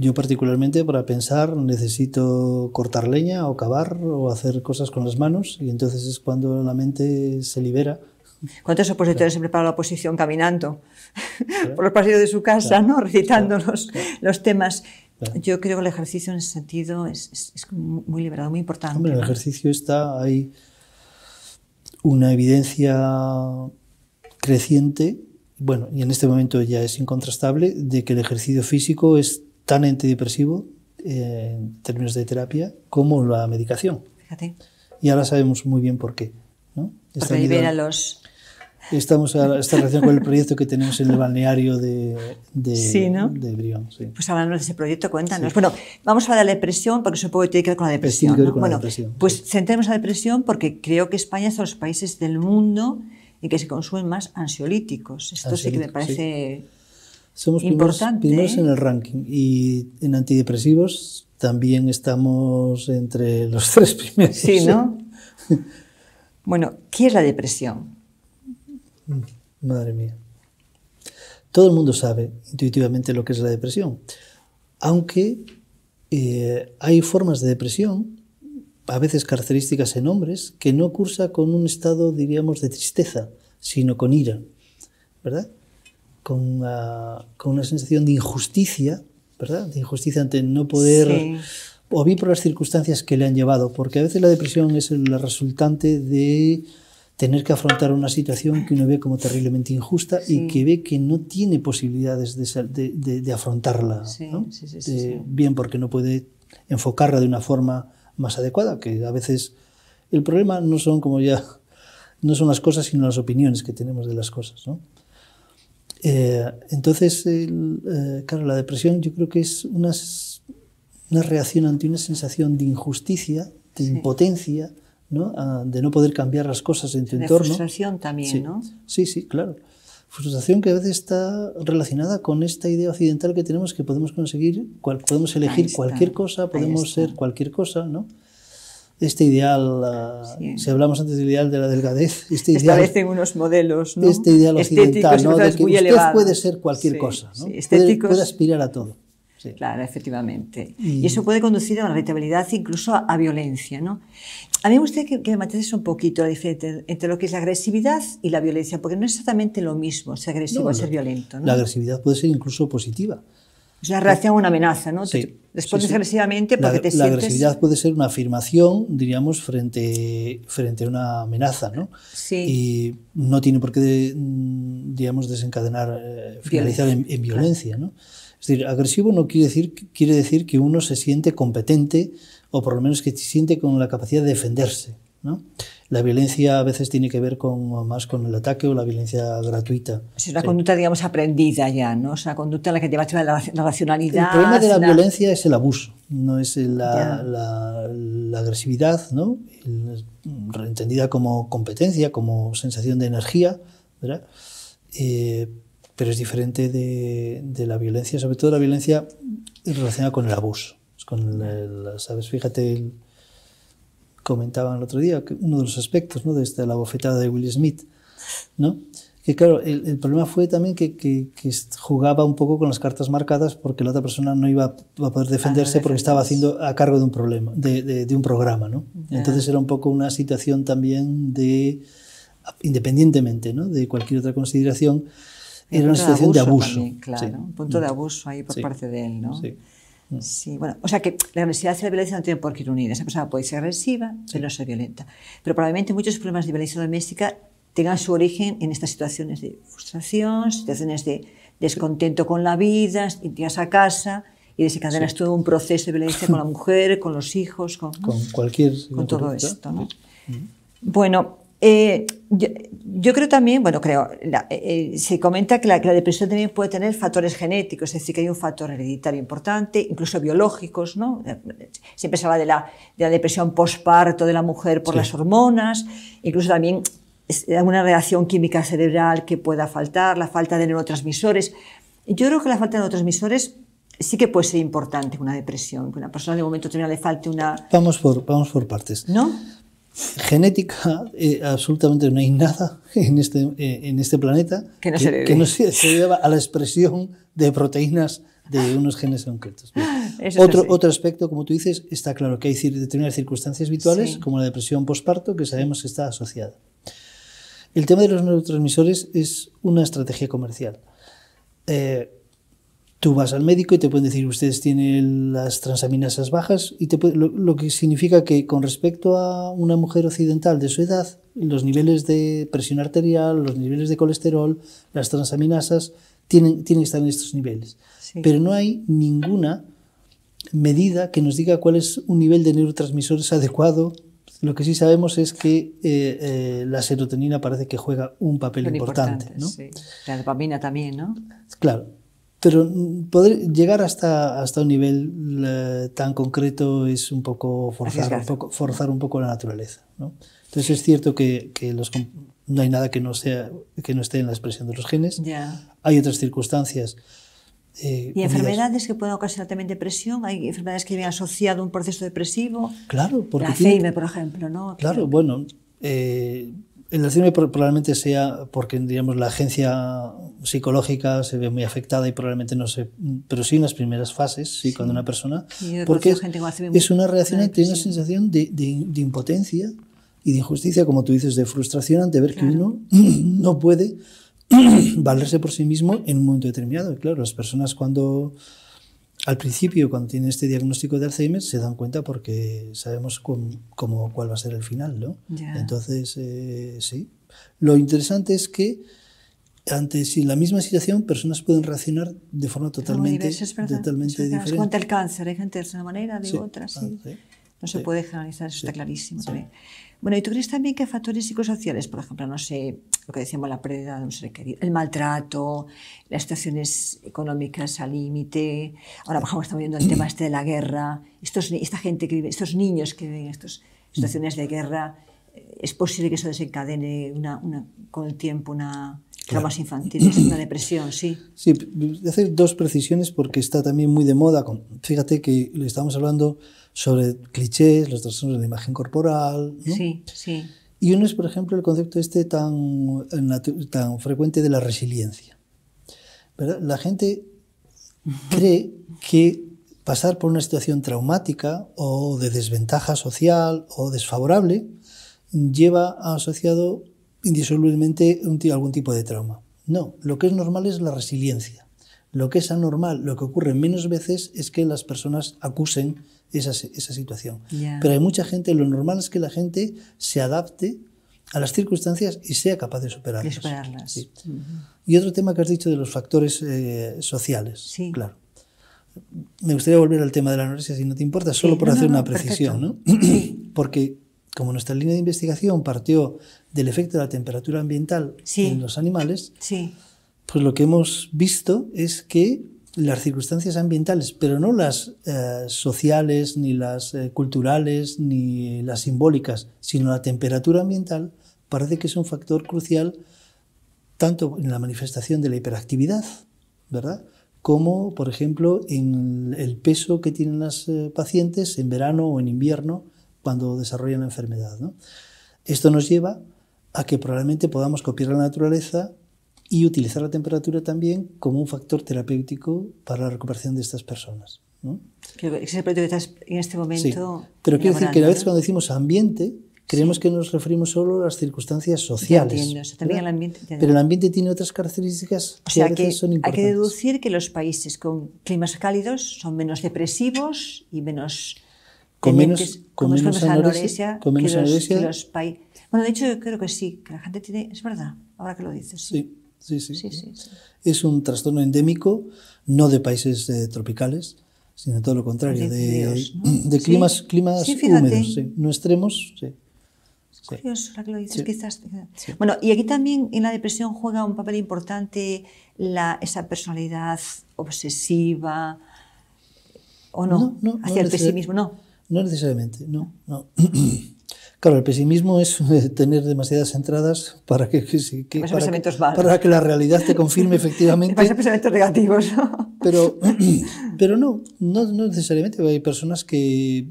yo particularmente para pensar necesito cortar leña o cavar o hacer cosas con las manos y entonces es cuando la mente se libera. ¿Cuántos opositores se preparan la oposición caminando por los pasillos de su casa, ¿no? recitando los, temas? Yo creo que el ejercicio en ese sentido es, muy liberado, muy importante. Hombre, el ejercicio está, hay una evidencia creciente, bueno, y en este momento ya es incontrastable, de que el ejercicio físico es tan antidepresivo eh, en términos de terapia como la medicación. Fíjate. Y ahora sabemos muy bien por qué. ¿no? Porque a los... Estamos esta relación con el proyecto que tenemos en el balneario de, de, Brión. Pues hablando de ese proyecto, cuéntanos. Bueno, vamos a hablar de la depresión porque supongo que tiene que ver con la depresión. Pues ¿no? bueno, pues centremos la depresión porque creo que España es de los países del mundo en que se consumen más ansiolíticos. Esto sí que me parece somos primeros, en ¿eh? el ranking y en antidepresivos también estamos entre los tres primeros. Sí, ¿no? bueno, ¿qué es la depresión? Mm, madre mía. Todo el mundo sabe intuitivamente lo que es la depresión, aunque eh, hay formas de depresión, a veces características en hombres, que no cursa con un estado, diríamos, de tristeza, sino con ira, ¿verdad? con una, sensación de injusticia, ¿verdad? De injusticia ante no poder... O bien por las circunstancias que le han llevado, porque a veces la depresión es la resultante de tener que afrontar una situación que uno ve como terriblemente injusta y que ve que no tiene posibilidades de, afrontarla. Sí, sí, bien porque no puede enfocarla de una forma más adecuada, que a veces el problema no son como ya, no son las cosas, sino las opiniones que tenemos de las cosas. ¿no? Eh, entonces, eh, claro, la depresión yo creo que es una, reacción ante una sensación de injusticia, de impotencia, ah, de no poder cambiar las cosas en tu de entorno. Frustración también, ¿no? Sí, sí, claro. Frustración que a veces está relacionada con esta idea occidental que tenemos que podemos conseguir, podemos elegir cualquier cosa, podemos ser cualquier cosa, ¿no? este ideal, uh, si hablamos antes del ideal de la delgadez, este ideal, unos modelos, ¿no? este ideal occidental, ¿no? de que usted elevado. puede ser cualquier cosa, ¿no? puede, aspirar a todo. Claro, efectivamente. Y, eso puede conducir a la rentabilidad, incluso a, violencia. ¿no? A mí me gustaría que, me matices un poquito la diferencia entre lo que es la agresividad y la violencia, porque no es exactamente lo mismo ser agresivo o ser violento. La agresividad puede ser incluso positiva. Es una reacción a una amenaza, ¿no? Sí, respondes agresivamente porque te sientes... La agresividad puede ser una afirmación, diríamos, frente, frente a una amenaza, ¿no? Sí. Y no tiene por qué, digamos, desencadenar, eh, finalizar En, violencia, ¿no? Es decir, agresivo no quiere decir, quiere decir que uno se siente competente o por lo menos que se siente con la capacidad de defenderse, ¿no? la violencia a veces tiene que ver con, más con el ataque o la violencia gratuita. Es una conducta, digamos, aprendida ya, ¿no? Es una conducta en la que a la, la racionalidad. El problema de la, violencia es el abuso, no es la, agresividad, ¿no? entendida como competencia, como sensación de energía, ¿verdad? Eh, pero es diferente de, la violencia, sobre todo la violencia relacionada con el abuso. con ¿sabes? Fíjate, el, comentaban el otro día, uno de los aspectos ¿no? de la bofetada de Will Smith, ¿no? que claro, el, problema fue también que, jugaba un poco con las cartas marcadas porque la otra persona no iba a poder defenderse porque estaba haciendo a cargo de un problema, de, un programa, ¿no? Entonces era un poco una situación también de, independientemente ¿no? de cualquier otra consideración, era una situación de abuso. Sí, claro, un punto de mm. abuso ahí por parte de él, ¿no? Mm. Sí, bueno, o sea que la agresividad y la violencia no tienen por qué ir unidas. Esa persona puede ser agresiva, pero no ser violenta. Pero probablemente muchos problemas de violencia doméstica tengan su origen en estas situaciones de frustración, situaciones de descontento con la vida, llegas a casa y desencadenas todo un proceso de violencia con la mujer, con los hijos, con, cualquier con todo esto. ¿no? Mm. Bueno, eh, yo, creo también, bueno, creo, eh, eh, se comenta que la, la, depresión también puede tener factores genéticos, es decir, que hay un factor hereditario importante, incluso biológicos, ¿no? Siempre se habla de la, depresión posparto de la mujer por las hormonas, incluso también alguna reacción química cerebral que pueda faltar, la falta de neurotransmisores. Yo creo que la falta de neurotransmisores sí que puede ser importante una depresión, que una persona de momento también le falte una... Vamos por, vamos por partes. ¿No? genética, eh, absolutamente no hay nada en este, eh, en este planeta que no, se, deba a la expresión de proteínas de unos genes concretos. Otro, otro aspecto, como tú dices, está claro que hay determinadas circunstancias habituales, como la depresión postparto, que sabemos que está asociada. El tema de los neurotransmisores es una estrategia comercial. Eh, Tú vas al médico y te pueden decir, ustedes tienen las transaminasas bajas, y te lo, que significa que con respecto a una mujer occidental de su edad, los niveles de presión arterial, los niveles de colesterol, las transaminasas, tienen, que estar en estos niveles. Pero no hay ninguna medida que nos diga cuál es un nivel de neurotransmisores adecuado. Lo que sí sabemos es que eh, eh, la serotonina parece que juega un papel importante. La dopamina también, ¿no? Claro pero mm, poder llegar hasta, hasta un nivel eh, tan concreto es un poco forzar, un poco, forzar un poco la naturaleza. ¿no? Entonces es cierto que, los, no hay nada que no, sea, que no esté en la expresión de los genes. Hay otras circunstancias. Eh, ¿Y enfermedades que pueden ocasionar también depresión? ¿Hay enfermedades que vienen asociadas a un proceso depresivo? Claro, La por ejemplo, ¿no? Claro, bueno. Eh, el cine probablemente sea porque digamos, la agencia psicológica se ve muy afectada y probablemente no se... Pero sí en las primeras fases, sí, cuando una persona... Porque es, una reacción y tiene una sensación de, impotencia y de injusticia, como tú dices, de frustración ante ver que uno no puede valerse por sí mismo en un momento determinado. claro, las personas cuando al principio, cuando tienen este diagnóstico de Alzheimer, se dan cuenta porque sabemos cómo, cuál va a ser el final, ¿no? Entonces, eh, sí. Lo interesante es que ante si la misma situación personas pueden reaccionar de forma totalmente, es totalmente es diferente. Cuenta el cáncer, hay gente de una manera, de otra, sí. No se puede generalizar, eso está clarísimo también. Bueno, ¿y tú crees también que factores psicosociales, por ejemplo, no sé, lo que decíamos, la pérdida de un ser querido, el maltrato, las situaciones económicas al límite, ahora bajamos ejemplo estamos viendo el tema este de la guerra, estos, esta gente que vive, estos niños que viven estas situaciones de guerra, eh, ¿es posible que eso desencadene con el tiempo una traumas infantiles, una depresión, sí. Sí, hacer dos precisiones porque está también muy de moda. Fíjate que le estamos hablando sobre clichés, los trastornos de la imagen corporal. Sí, sí. Y uno es, por ejemplo, el concepto este tan, tan frecuente de la resiliencia. La gente cree que pasar por una situación traumática o de desventaja social o desfavorable lleva asociado indisolublemente un algún tipo de trauma. No, lo que es normal es la resiliencia. Lo que es anormal, lo que ocurre menos veces es que las personas acusen esa, esa situación. Pero hay mucha gente, lo normal es que la gente se adapte a las circunstancias y sea capaz de superarlas. Y otro tema que has dicho de los factores eh, sociales. Sí. Claro. Me gustaría volver al tema de la anorexia, si no te importa, solo por hacer una precisión. ¿no? Porque como nuestra línea de investigación partió del efecto de la temperatura ambiental en los animales, sí pues lo que hemos visto es que las circunstancias ambientales, pero no las eh, sociales, ni las eh, culturales, ni las simbólicas, sino la temperatura ambiental, parece que es un factor crucial tanto en la manifestación de la hiperactividad, ¿verdad? Como, por ejemplo, en el peso que tienen las eh, pacientes en verano o en invierno cuando desarrollan la enfermedad. Esto nos lleva a que probablemente podamos copiar la naturaleza y utilizar la temperatura también como un factor terapéutico para la recuperación de estas personas. ¿no? es el proyecto que estás en este momento. Pero quiero decir que a veces cuando decimos ambiente, creemos que nos referimos solo a las circunstancias sociales. Entiendo, ambiente, Pero el ambiente tiene otras características o sea, que, a son importantes. Hay que deducir que los países con climas cálidos son menos depresivos y menos. Con menos, con anorexia, que los, Bueno, de hecho, yo creo que sí, que la gente tiene. Es verdad, ahora que lo dices. sí. Sí sí. Es un trastorno endémico, no de países eh, tropicales, sino todo lo contrario, de, climas, climas húmedos, no extremos. Es curioso que lo dices, quizás. Eh, bueno, y aquí también en la depresión juega un papel importante la, esa personalidad obsesiva, ¿o no? no hacia el pesimismo, no. No necesariamente, no. no. Claro, el pesimismo es tener demasiadas entradas para que, para, que la realidad te confirme efectivamente. Más pensamientos negativos. pero, pero no, no, necesariamente. Hay personas que eh,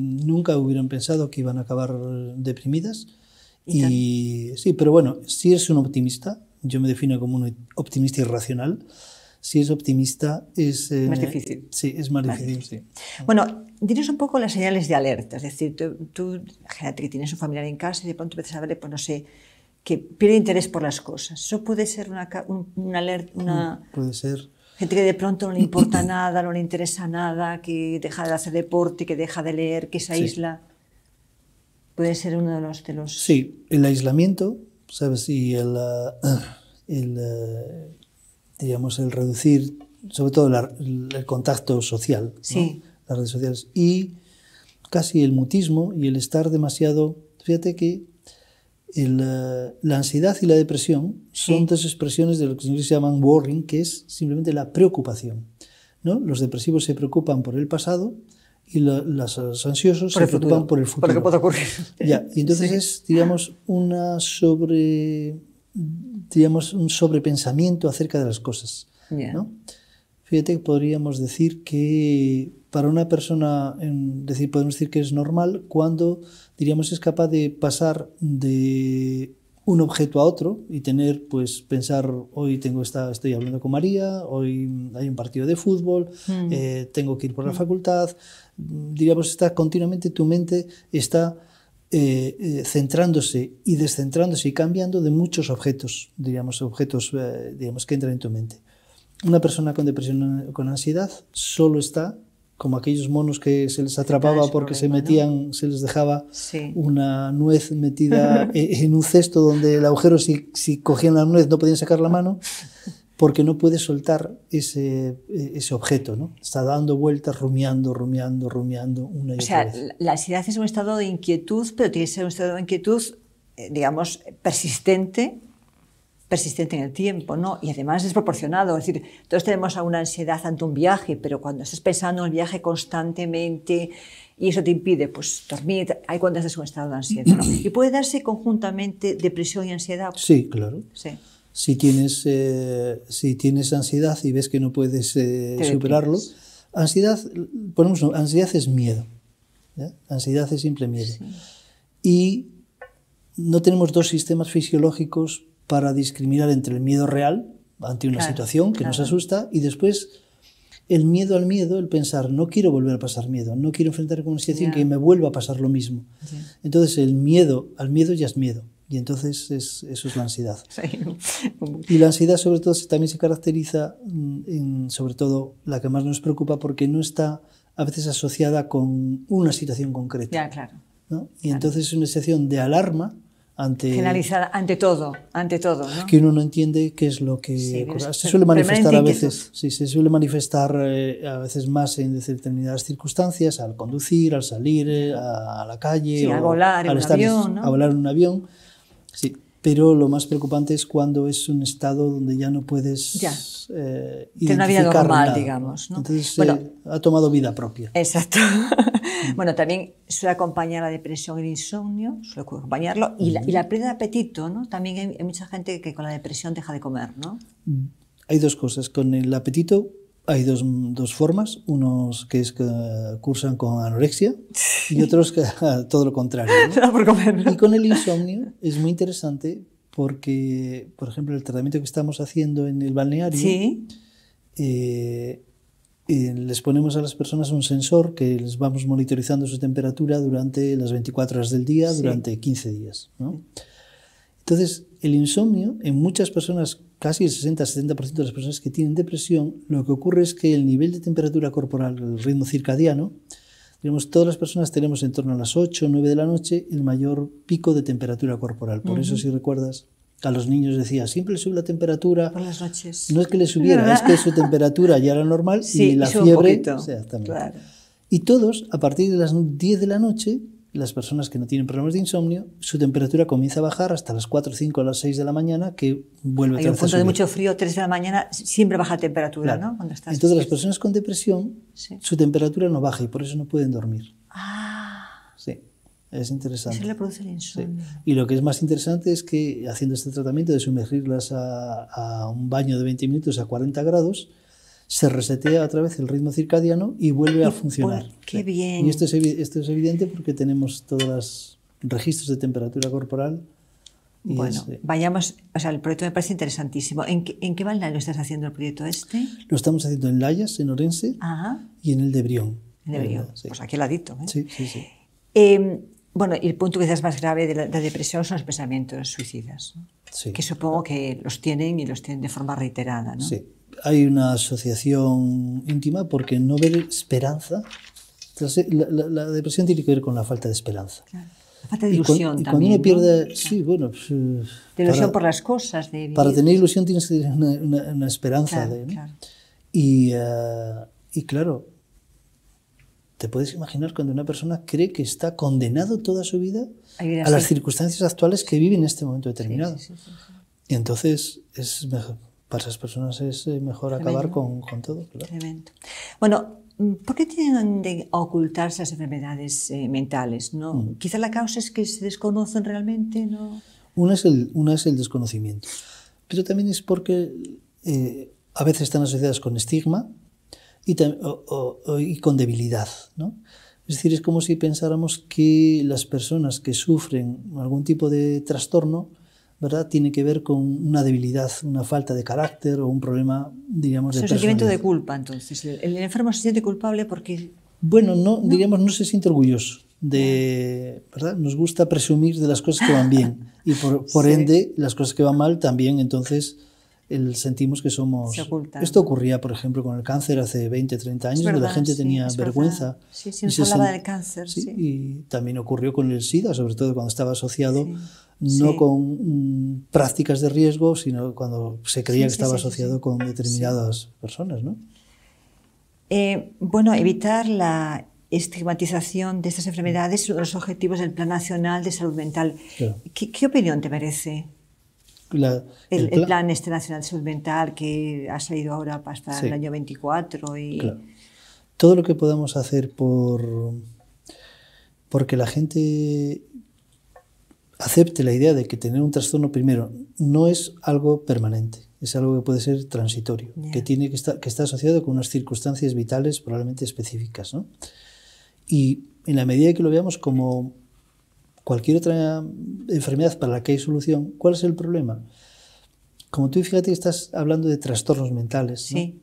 nunca hubieran pensado que iban a acabar deprimidas. Y, sí, pero bueno, si eres un optimista, yo me defino como un optimista irracional si es optimista es... Eh, más difícil. Sí, es más, difícil, Sí. Bueno, dinos un poco las señales de alerta. Es decir, tú, gente que tienes un familiar en casa y de pronto empiezas a ver, pues no sé, que pierde interés por las cosas. Eso puede ser una, alerta... Una... Puede ser. Gente que de pronto no le importa nada, no le interesa nada, que deja de hacer deporte, que deja de leer, que se aísla. Puede ser uno de los, Sí, el aislamiento, ¿sabes? Y el, ah, el, eh, digamos, el reducir, sobre todo el contacto social, las redes sociales, y casi el mutismo y el estar demasiado, fíjate que eh, la ansiedad y la depresión son dos expresiones de lo que se llaman worrying, que es simplemente la preocupación. ¿no? Los depresivos se preocupan por el pasado y los ansiosos se preocupan por el futuro. Para que pueda ocurrir? Ya, y entonces es, digamos, una sobre digamos, un sobrepensamiento acerca de las cosas. ¿no? Fíjate que podríamos decir que para una persona, en, decir, podemos decir que es normal cuando, diríamos, es capaz de pasar de un objeto a otro y tener, pues, pensar, hoy tengo esta, estoy hablando con María, hoy hay un partido de fútbol, mm. eh, tengo que ir por la mm. facultad. Diríamos, está continuamente, tu mente está eh, eh, centrándose y descentrándose y cambiando de muchos objetos, diríamos, objetos eh, digamos, que entran en tu mente. Una persona con depresión con ansiedad solo está como aquellos monos que se les atrapaba porque se metían, se les dejaba una nuez metida e, en un cesto donde el agujero si, si cogían la nuez no podían sacar la mano porque no puede soltar ese, e, ese objeto, ¿no? Está dando vueltas, rumiando, rumiando, rumiando una y otra sea, O La, la ansiedad es un estado de inquietud, pero tiene que ser un estado de inquietud, eh, digamos, persistente, persistente en el tiempo, ¿no? Y además desproporcionado. Es decir, todos tenemos una ansiedad ante un viaje, pero cuando estás pensando en el viaje constantemente y eso te impide, pues, dormir, hay cuando estás un estado de ansiedad, ¿no? Y puede darse conjuntamente depresión y ansiedad. Sí, claro. Sí si tienes, eh, si tienes ansiedad y ves que no puedes eh, superarlo. Ansiedad, ponemos, ansiedad es miedo. Ansiedad es simple miedo. Y no tenemos dos sistemas fisiológicos para discriminar entre el miedo real ante una situación que nos asusta y después el miedo al miedo, el pensar, no quiero volver a pasar miedo, no quiero enfrentarme con una situación que me vuelva a pasar lo mismo. Entonces el miedo al miedo ya es miedo. Y entonces eso es la ansiedad. Y la ansiedad sobre todo también se caracteriza mm, en, sobre todo la que más nos preocupa porque no está a veces asociada con una situación concreta. Ya, claro. ¿no? Y entonces es una situación de alarma ante... Generalizada, ante todo, ante todo. Que uno no entiende qué es lo que... se suele manifestar a veces, sí, se suele manifestar eh, a veces más en determinadas circunstancias, al conducir, al salir, eh, a, la calle, a volar A volar en un avión pero lo más preocupante es cuando es un estado donde ya no puedes ya. Eh, una normal, digamos. Entonces eh, bueno, ha tomado vida propia. Exacto. bueno, también suele acompañar la depresión y e el insomnio, suele acompañarlo, y, la, pérdida de apetito, ¿no? También hay, mucha gente que con la depresión deja de comer, ¿no? Hay dos cosas, con el apetito hay dos, dos, formas, unos que es que cursan con anorexia y otros que todo lo contrario. Ah, y con el insomnio es muy interesante porque, por ejemplo, el tratamiento que estamos haciendo en el balneario, eh, eh, les ponemos a las personas un sensor que les vamos monitorizando su temperatura durante las 24 horas del día, durante 15 días. ¿no? Entonces, el insomnio en muchas personas, casi el 60-70% de las personas que tienen depresión, lo que ocurre es que el nivel de temperatura corporal, el ritmo circadiano, tenemos, todas las personas tenemos en torno a las 8 o 9 de la noche el mayor pico de temperatura corporal. Por eso, si recuerdas, a los niños decía, siempre sube la temperatura. Por las noches. No es que le subiera, es que su temperatura ya era normal y la fiebre. O sea, también. Claro. Y todos, a partir de las 10 de la noche, las personas que no tienen problemas de insomnio, su temperatura comienza a bajar hasta las 4, 5, las 6 de la mañana, que vuelve Hay un punto de mucho frío, 3 de la mañana, siempre baja temperatura, ¿no? Cuando estás Entonces, las personas con depresión, su temperatura no baja y por eso no pueden dormir. Ah. Sí, es interesante. produce el insomnio. Y lo que es más interesante es que haciendo este tratamiento de sumergirlas a, a un baño de 20 minutos a 40 grados, se resetea otra vez el ritmo circadiano y vuelve a funcionar. ¡Qué bien! Y esto es, esto es evidente porque tenemos todos los registros de temperatura corporal. bueno, eh, vayamos, o sea, el proyecto me parece interesantísimo. ¿En qué, ¿En qué balneario estás haciendo el proyecto este? Lo estamos haciendo en Layas, en Orense, y en el de Brión. En de Brión, pues aquí el ladito. ¿eh? Sí, sí, sí. Em, bueno, y el punto quizás más grave de la, depresión son los pensamientos suicidas, que supongo que los tienen y los tienen de forma reiterada. ¿no? Sí, hay una asociación íntima porque no ver esperanza, entonces, la, depresión tiene que ver con la falta de esperanza. falta de ilusión también. pierde, sí, bueno. Pues, de ilusión por las cosas. Para tener ilusión tienes que tener una, esperanza. ¿no? Y, eh, y claro, te puedes imaginar cuando una persona cree que está condenado toda su vida a, las circunstancias actuales que vive en este momento determinado. y entonces es mejor, para esas personas es eh, mejor acabar con, con todo. Claro. Bueno, mm, ¿por qué tienen de ocultarse las enfermedades eh, mentales? ¿no? Mm. Quizá la causa es que se desconocen realmente. ¿no? Una, es el, una es el desconocimiento, pero también es porque eh, a veces están asociadas con estigma y, y con debilidad. ¿no? Es decir, es como si pensáramos que las personas que sufren algún tipo de trastorno ¿verdad? Tiene que ver con una debilidad, una falta de carácter o un problema, digamos, de sentimiento de culpa, entonces. El, enfermo se siente culpable porque... Bueno, no, no. no se siente orgulloso. De, ¿verdad? Nos gusta presumir de las cosas que van bien y por, ende las cosas que van mal también, entonces el, sentimos que somos... Esto ocurría, por ejemplo, con el cáncer hace 20, 30 años, verdad, la gente tenía vergüenza. Sí, sí, nos hablaba del cáncer. Sí, Y también ocurrió con el SIDA, sobre todo cuando estaba asociado no con mm, prácticas de riesgo, sino cuando se creía que estaba asociado con determinadas personas, ¿no? Eh, bueno, evitar la estigmatización de estas enfermedades es uno de los objetivos del Plan Nacional de Salud Mental. ¿Qué, opinión te merece el, plan, este Nacional de Salud Mental que ha salido ahora hasta el año 24? Y... Todo lo que podamos hacer por porque la gente acepte la idea de que tener un trastorno primero no es algo permanente, es algo que puede ser transitorio, que, tiene que, está asociado con unas circunstancias vitales probablemente específicas. Y en la medida que lo veamos como cualquier otra enfermedad para la que hay solución, ¿cuál es el problema? Como tú fíjate que estás hablando de trastornos mentales, sí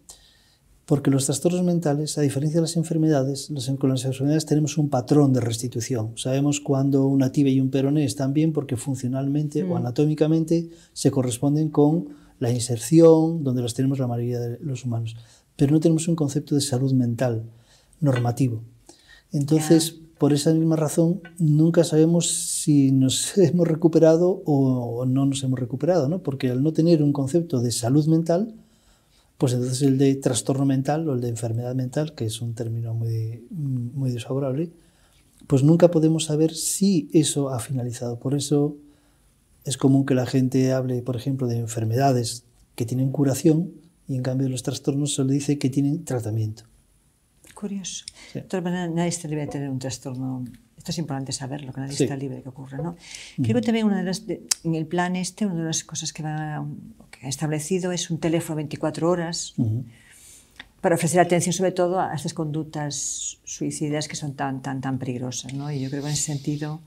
porque los trastornos mentales, a diferencia de las enfermedades, las, con las enfermedades tenemos un patrón de restitución. Sabemos cuando una tibia y un peroné están bien porque funcionalmente o mm. anatómicamente se corresponden con la inserción, donde las tenemos la mayoría de los humanos. Pero no tenemos un concepto de salud mental normativo. Entonces, por esa misma razón, nunca sabemos si nos hemos recuperado o no nos hemos recuperado, porque al no tener un concepto de salud mental, pues entonces el de trastorno mental o el de enfermedad mental, que es un término muy, muy desfavorable, pues nunca podemos saber si eso ha finalizado. Por eso es común que la gente hable, por ejemplo, de enfermedades que tienen curación y en cambio los trastornos se le dice que tienen tratamiento. Curioso. De todas maneras, nadie se debe tener un trastorno esto es importante saberlo, que nadie está libre de que ocurra. ¿no? Mm. Creo que también una de en el plan este, una de las cosas que, va, ha establecido es un teléfono 24 horas para ofrecer atención sobre todo a estas conductas suicidas que son tan, tan, tan peligrosas. ¿no? Y yo creo que en ese sentido...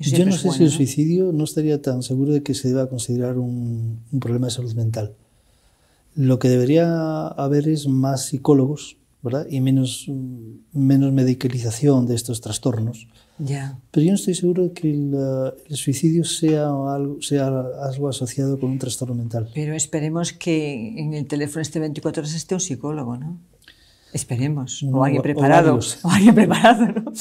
Yo no sé si el suicidio no estaría tan seguro de que se deba considerar un problema de salud mental. Lo que debería haber es más psicólogos y menos, menos medicalización de estos trastornos. ya Pero yo no estoy seguro de que eh, el, suicidio sea algo, sea algo asociado con un trastorno mental. Pero esperemos que en el teléfono este 24 horas esté un psicólogo, ¿no? Esperemos, o alguien preparado. O, alguien preparado, ¿no?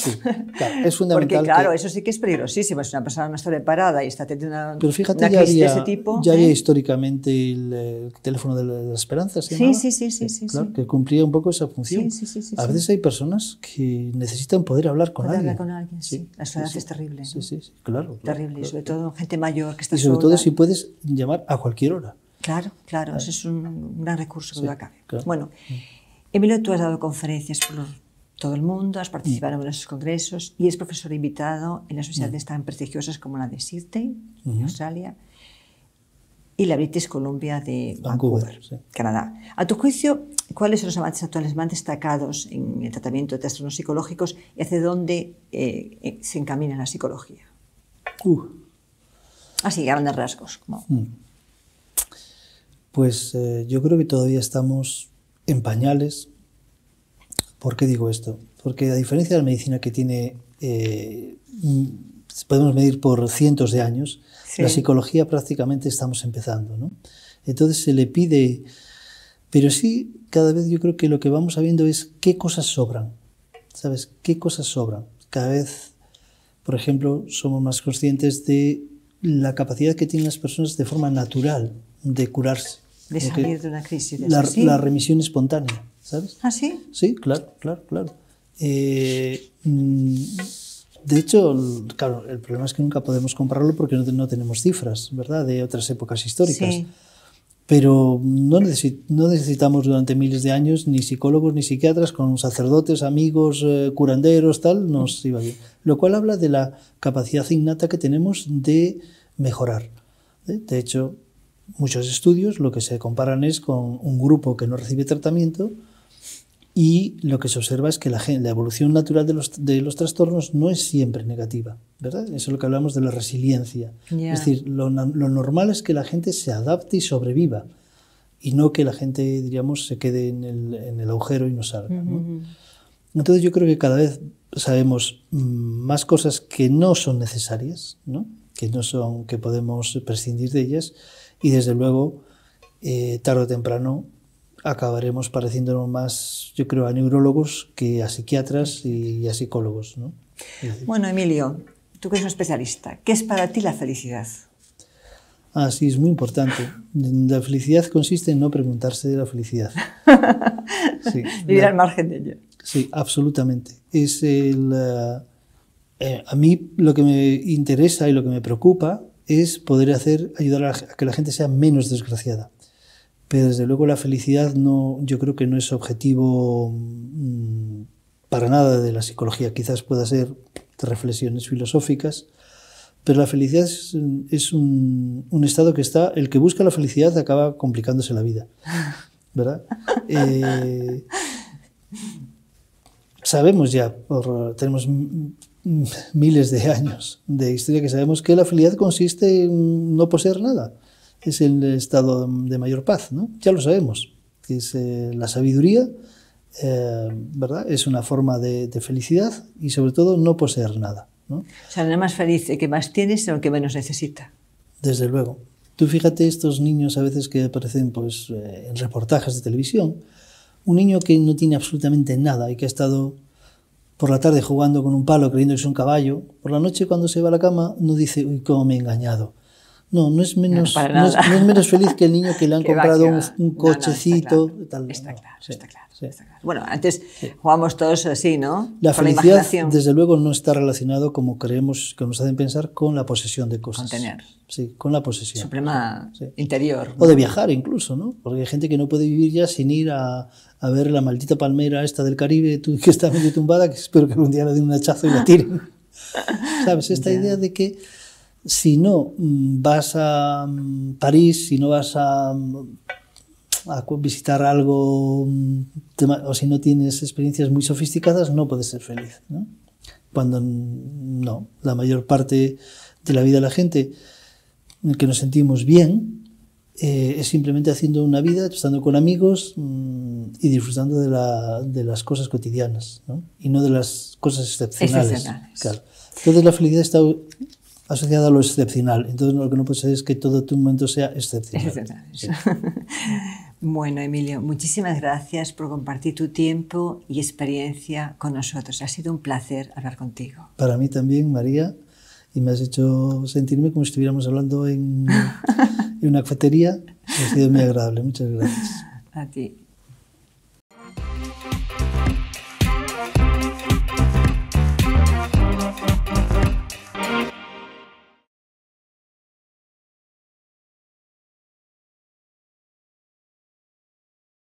claro, es fundamental. Porque, claro, eso sí que es peligrosísimo. Es una persona no está preparada y está teniendo una. Pero fíjate, que ya, había, tipo, ya había ¿eh? históricamente el, teléfono de la, esperanza, ¿sí? Sí, sí, sí, sí, sí Claro, que cumplía un poco esa función. A veces hay personas que necesitan poder hablar con alguien. Hablar con alguien, sí. La soledad es terrible. Sí, sí, claro. Terrible, y sobre todo gente mayor que está Y sobre todo ¿eh? si puedes llamar a cualquier hora. Claro, claro, eso es un gran recurso que acá. Bueno. Mm. Emilio, tú has dado conferencias por todo el mundo, has participado en esos congresos y es profesor invitado en las universidades mm. tan prestigiosas como la de Sydney, en Australia, y la British Columbia de Vancouver, Canadá. A tu juicio, ¿cuáles son los avances actuales más destacados en el tratamiento de trastornos psicológicos y hacia dónde eh, eh, se encamina la psicología? Uh. Así, grandes rasgos. Como... Mm. Pues eh, yo creo que todavía estamos en pañales. ¿Por qué digo esto? Porque a diferencia de la medicina que tiene, eh, mm, podemos medir por cientos de años, la psicología prácticamente estamos empezando. Entonces se le pide, pero sí, cada vez yo creo que lo que vamos sabiendo es qué cosas sobran, ¿sabes? ¿Qué cosas sobran? Cada vez, por ejemplo, somos más conscientes de la capacidad que tienen las personas de forma natural de curarse de salir de una crisis. la, remisión espontánea, ¿sabes? ¿Ah, sí? Sí, claro, claro, claro. Eh, mm, de hecho, el, claro, el problema es que nunca podemos comprarlo porque no, tenemos cifras, ¿verdad?, de otras épocas históricas. Pero no, necesitamos durante miles de años ni psicólogos ni psiquiatras, con sacerdotes, amigos, eh, curanderos, tal, nos mm. iba bien. Lo cual habla de la capacidad innata que tenemos de mejorar. ¿eh? De hecho, muchos estudios lo que se comparan es con un grupo que no recibe tratamiento y lo que se observa es que la, evolución natural de los, trastornos no es siempre negativa, ¿verdad? Eso es lo que hablamos de la resiliencia. Es decir, lo, normal es que la gente se adapte y sobreviva y no que la gente, diríamos, se quede en el, agujero y no salga. Entonces yo creo que cada vez sabemos mm, más cosas que no son necesarias, Que, no son, que podemos prescindir de ellas y desde luego, eh, tarde o temprano, acabaremos pareciéndonos más, yo creo, a neurólogos que a psiquiatras y a psicólogos. ¿no? Bueno, Emilio, tú que eres un especialista, ¿qué es para ti la felicidad? Ah, sí, es muy importante. La felicidad consiste en no preguntarse de la felicidad. Sí, Vivir al margen de ello. Sí, absolutamente. Es el, eh, eh, a mí lo que me interesa y lo que me preocupa es poder ayudar a, que la gente sea menos desgraciada. Pero desde luego la felicidad no, yo creo que no es objetivo mm, para nada de la psicología. Quizás pueda ser reflexiones filosóficas, pero la felicidad es, un, estado que está, el que busca la felicidad acaba complicándose la vida, ¿verdad? Eh, sabemos ya, tenemos miles de años de historia que sabemos que la felicidad consiste en no poseer nada. Es el estado de mayor paz, ¿no? Ya lo sabemos, que es eh, la sabiduría, eh, ¿verdad? Es una forma de, felicidad y sobre todo no poseer nada. ¿no? O sea, nada más feliz el que más tienes, sino el que menos necesita. Desde luego. Tú fíjate estos niños a veces que aparecen pues, eh, en reportajes de televisión, un niño que no tiene absolutamente nada y que ha estado por la tarde jugando con un palo creyendo que es un caballo, por la noche cuando se va a la cama no dice, uy, cómo me he engañado. No, no es menos, no, es, menos feliz que el niño que le han comprado un, cochecito. está claro, está claro. Bueno, antes jugamos todos así, ¿no? La felicidad, desde luego, no está relacionado, como creemos que nos hacen pensar, con la posesión de cosas. Con tener. Sí, con la posesión. Suprema interior. O de viajar incluso, ¿no? Porque hay gente que no puede vivir ya sin ir a, a ver la maldita palmera esta del Caribe que está medio tumbada, que espero que algún día le den un hachazo y la tiren. ¿Sabes? Esta idea de que si no mm, vas a mm, París, si no vas a, mm, a visitar algo, o si no tienes experiencias muy sofisticadas, no puedes ser feliz. Cuando no, la mayor parte de la vida de la gente en que nos sentimos bien, eh, es simplemente haciendo una vida, estando con amigos mm, y disfrutando de, las cosas cotidianas y no de las cosas excepcionales. Entonces la felicidad está asociada a lo excepcional. Entonces lo que no puedes ser es que todo tu momento sea excepcional. bueno, Emilio, muchísimas gracias por compartir tu tiempo y experiencia con nosotros. Ha sido un placer hablar contigo. Para mí también, María y me has hecho sentirme como si estuviéramos hablando en, en una cafetería. Ha sido muy agradable. Muchas gracias. A ti.